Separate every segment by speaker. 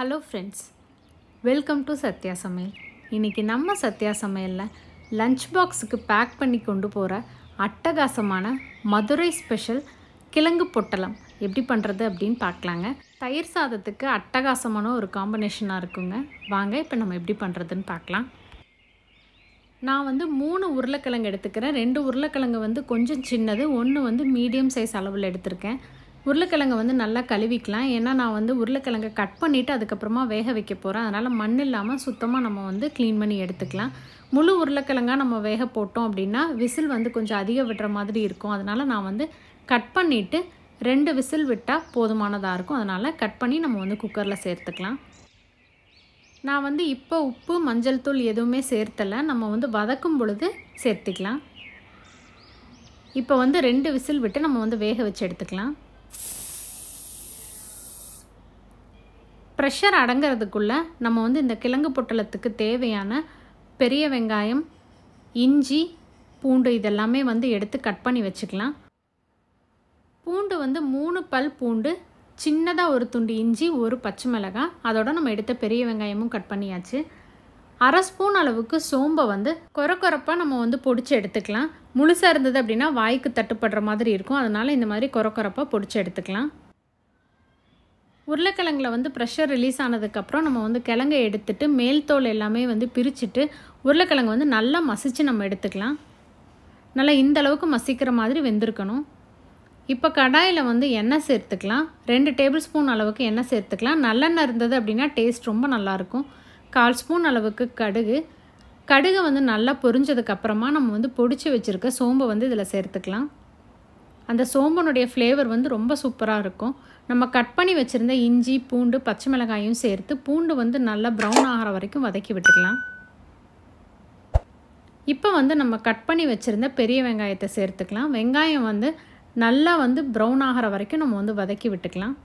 Speaker 1: hello friends welcome to Sathya Samayal இன்றைக்கி நம்ம சத்யா சமையலில் லஞ்ச் பாக்ஸுக்கு பேக் பண்ணி கொண்டு போகிற அட்டகாசமான மதுரை ஸ்பெஷல் கிழங்கு பொட்டலம் எப்படி பண்ணுறது அப்படின்னு பார்க்கலாங்க தயிர் சாதத்துக்கு அட்டகாசமான ஒரு காம்பினேஷனாக இருக்குங்க வாங்க இப்போ நம்ம எப்படி பண்ணுறதுன்னு பார்க்கலாம் நான் வந்து மூணு உருளைக்கிழங்கு எடுத்துக்கிறேன் ரெண்டு உருளைக்கிழங்கு வந்து கொஞ்சம் சின்னது ஒன்று வந்து மீடியம் சைஸ் அளவில் எடுத்திருக்கேன் உருளைக்கிழங்கு வந்து நல்லா கழுவிக்கலாம் ஏன்னா நான் வந்து உருளைக்கிழங்கை கட் பண்ணிவிட்டு அதுக்கப்புறமா வேக வைக்க போகிறேன் அதனால் மண் இல்லாமல் சுத்தமாக நம்ம வந்து க்ளீன் பண்ணி எடுத்துக்கலாம் முழு உருளைக்கிழங்காக நம்ம வேக போட்டோம் அப்படின்னா விசில் வந்து கொஞ்சம் அதிகம் விடுற மாதிரி இருக்கும் அதனால் நான் வந்து கட் பண்ணிவிட்டு ரெண்டு விசில் விட்டால் போதுமானதாக இருக்கும் அதனால் கட் பண்ணி நம்ம வந்து குக்கரில் சேர்த்துக்கலாம் நான் வந்து இப்போ உப்பு மஞ்சள் தூள் எதுவுமே சேர்த்தலை நம்ம வந்து வதக்கும் பொழுது சேர்த்துக்கலாம் இப்போ வந்து ரெண்டு விசில் விட்டு நம்ம வந்து வேக வச்சு எடுத்துக்கலாம் ப்ரெஷர் அடங்கிறதுக்குள்ளே நம்ம வந்து இந்த கிழங்கு பொட்டலத்துக்கு தேவையான பெரிய வெங்காயம் இஞ்சி பூண்டு இதெல்லாமே வந்து எடுத்து கட் பண்ணி வச்சுக்கலாம் பூண்டு வந்து மூணு பல் பூண்டு சின்னதாக ஒரு துண்டு இஞ்சி ஒரு பச்சை மிளகாய் அதோட நம்ம எடுத்த பெரிய வெங்காயமும் கட் பண்ணியாச்சு அரை ஸ்பூன் அளவுக்கு சோம்பை வந்து கொர கொரப்பாக நம்ம வந்து பொடிச்சு எடுத்துக்கலாம் முழுசாக இருந்தது அப்படின்னா வாய்க்கு தட்டுப்படுற மாதிரி இருக்கும் அதனால் இந்த மாதிரி கொர கொரப்பாக பொடிச்சு எடுத்துக்கலாம் உருளைக்கிழங்குல வந்து ப்ரெஷர் ரிலீஸ் ஆனதுக்கப்புறம் நம்ம வந்து கிழங்கை எடுத்துட்டு மேல் தோல் எல்லாமே வந்து பிரிச்சுட்டு உருளைக்கிழங்கு வந்து நல்லா மசிச்சு நம்ம எடுத்துக்கலாம் நல்லா இந்த அளவுக்கு மசிக்கிற மாதிரி வெந்திருக்கணும் இப்போ கடாயில் வந்து எண்ணெய் சேர்த்துக்கலாம் ரெண்டு டேபிள் ஸ்பூன் அளவுக்கு எண்ணெய் சேர்த்துக்கலாம் நல்லெண்ணெய் இருந்தது அப்படின்னா டேஸ்ட் ரொம்ப நல்லாயிருக்கும் கால் ஸ்பூன் அளவுக்கு கடுகு கடுகு வந்து நல்லா பொரிஞ்சதுக்கப்புறமா நம்ம வந்து பொடிச்சு வச்சுருக்க சோம்பை வந்து இதில் சேர்த்துக்கலாம் அந்த சோம்பனுடைய ஃப்ளேவர் வந்து ரொம்ப சூப்பராக இருக்கும் நம்ம கட் பண்ணி வச்சுருந்த இஞ்சி பூண்டு பச்சை மிளகாயும் சேர்த்து பூண்டு வந்து நல்லா ப்ரௌன் ஆகிற வரைக்கும் வதக்கி விட்டுக்கலாம் இப்போ வந்து நம்ம கட் பண்ணி வச்சுருந்த பெரிய வெங்காயத்தை சேர்த்துக்கலாம் வெங்காயம் வந்து நல்லா வந்து ப்ரௌன் ஆகிற வரைக்கும் நம்ம வந்து வதக்கி விட்டுக்கலாம்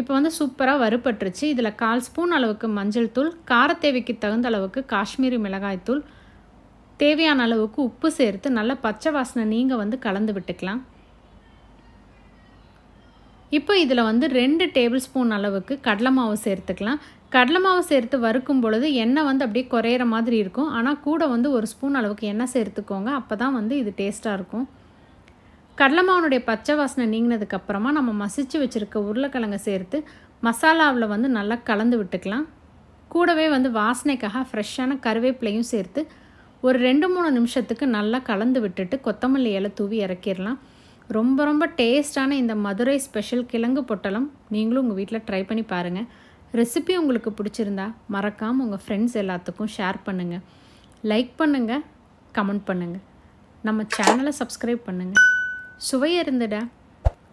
Speaker 1: இப்போ வந்து சூப்பராக வறுபட்டுருச்சு இதில் கால் ஸ்பூன் அளவுக்கு மஞ்சள் தூள் காரத்தேவைக்கு தகுந்த அளவுக்கு காஷ்மீரி மிளகாய்த்தூள் தேவையான அளவுக்கு உப்பு சேர்த்து நல்ல பச்சை வாசனை நீங்கள் வந்து கலந்து விட்டுக்கலாம் இப்போ இதில் வந்து ரெண்டு டேபிள் ஸ்பூன் அளவுக்கு கடலை மாவு சேர்த்துக்கலாம் கடலை மாவு சேர்த்து வறுக்கும் பொழுது எண்ணெய் வந்து அப்படியே குறையிற மாதிரி இருக்கும் ஆனால் கூட வந்து ஒரு ஸ்பூன் அளவுக்கு எண்ணெய் சேர்த்துக்கோங்க அப்போ தான் வந்து இது டேஸ்ட்டாக இருக்கும் கடலை மாவுனுடைய பச்சை வாசனை நீங்கினதுக்கப்புறமா நம்ம மசித்து வச்சுருக்க உருளைக்கிழங்கை சேர்த்து மசாலாவில் வந்து நல்லா கலந்து விட்டுக்கலாம் கூடவே வந்து வாசனைக்காக ஃப்ரெஷ்ஷான கருவேப்பிலையும் சேர்த்து ஒரு ரெண்டு மூணு நிமிஷத்துக்கு நல்லா கலந்து விட்டுட்டு கொத்தமல்லி இலை தூவி இறக்கிடலாம் ரொம்ப ரொம்ப டேஸ்டான இந்த மதுரை ஸ்பெஷல் கிழங்கு பொட்டலம் நீங்களும் உங்கள் வீட்டில் ட்ரை பண்ணி பாருங்கள் ரெசிபி உங்களுக்கு பிடிச்சிருந்தா மறக்காமல் உங்கள் ஃப்ரெண்ட்ஸ் எல்லாத்துக்கும் ஷேர் பண்ணுங்கள் லைக் பண்ணுங்கள் கமெண்ட் பண்ணுங்கள் நம்ம சேனலை சப்ஸ்கிரைப் பண்ணுங்கள் சுவை இருந்துட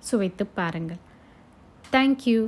Speaker 1: சுவைத்து பாருங்கள் தேங்க்யூ